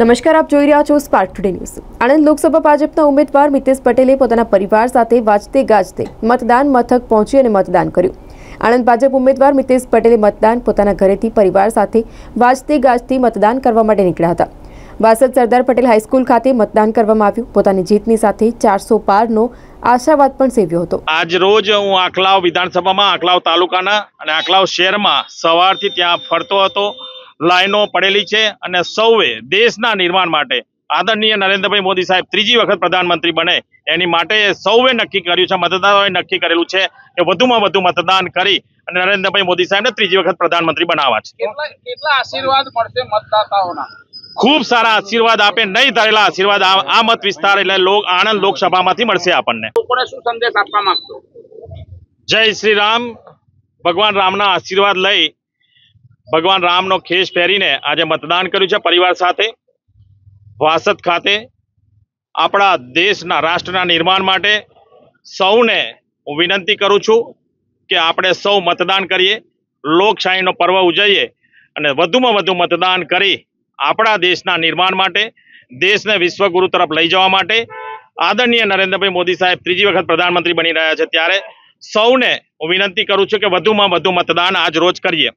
નમસ્કાર આપ જોઈ રહ્યા છો Spark Today News Anand Lok Sabha ભાજપના ઉમેદવાર મિતેશ પટેલે પોતાના પરિવાર સાથે વાજતે ગાજતે મતદાન મથક પહોંચી અને મતદાન કર્યું આણંદ ભાજપ ઉમેદવાર મિતેશ પટેલે મતદાન પોતાના ઘરેથી પરિવાર સાથે વાજતે ગાજતે મતદાન કરવા માટે નીકળ્યા હતા વાસદ સરદાર પટેલ હાઈસ્કૂલ ખાતે મતદાન કરવામાં આવ્યું પોતાની જીતની સાથે ચારસો પારનો આશાવાદ પણ સેવ્યો હતો આજ રોજ હું આખલાવ વિધાનસભામાં આખલાવ તાલુકાના અને આખલાવ શહેરમાં સવારથી ત્યાં ફરતો હતો લાઈનો પડેલી છે અને સૌએ દેશના નિર્માણ માટે આદરણીય નરેન્દ્રભાઈ મોદી સાહેબ ત્રીજી વખત પ્રધાનમંત્રી બને એની માટે સૌએ નક્કી કર્યું છે મતદારોએ નક્કી કરેલું છે કે વધુમાં વધુ મતદાન કરી અને નરેન્દ્રભાઈ મોદી સાહેબને ત્રીજી વખત પ્રધાનમંત્રી બનાવવા છે ખૂબ સારા આશીર્વાદ આપે નહીં ધરેલા આશીર્વાદ આ મત વિસ્તાર એટલે લોક આણંદ લોકસભામાંથી મળશે આપણને લોકોને શું સંદેશ આપવા માંગતો જય શ્રી રામ ભગવાન રામના આશીર્વાદ લઈ ભગવાન રામનો ખેશ પહેરીને આજે મતદાન કર્યું છે પરિવાર સાથે વાસદ ખાતે આપણા દેશના રાષ્ટ્રના નિર્માણ માટે સૌને હું વિનંતી કરું છું કે આપણે સૌ મતદાન કરીએ લોકશાહીનો પર્વ ઉજવીએ અને વધુમાં વધુ મતદાન કરી આપણા દેશના નિર્માણ માટે દેશને વિશ્વગુરુ તરફ લઈ જવા માટે આદરણીય નરેન્દ્રભાઈ મોદી સાહેબ ત્રીજી વખત પ્રધાનમંત્રી બની રહ્યા છે ત્યારે સૌને હું વિનંતી કરું છું કે વધુમાં વધુ મતદાન આજ રોજ કરીએ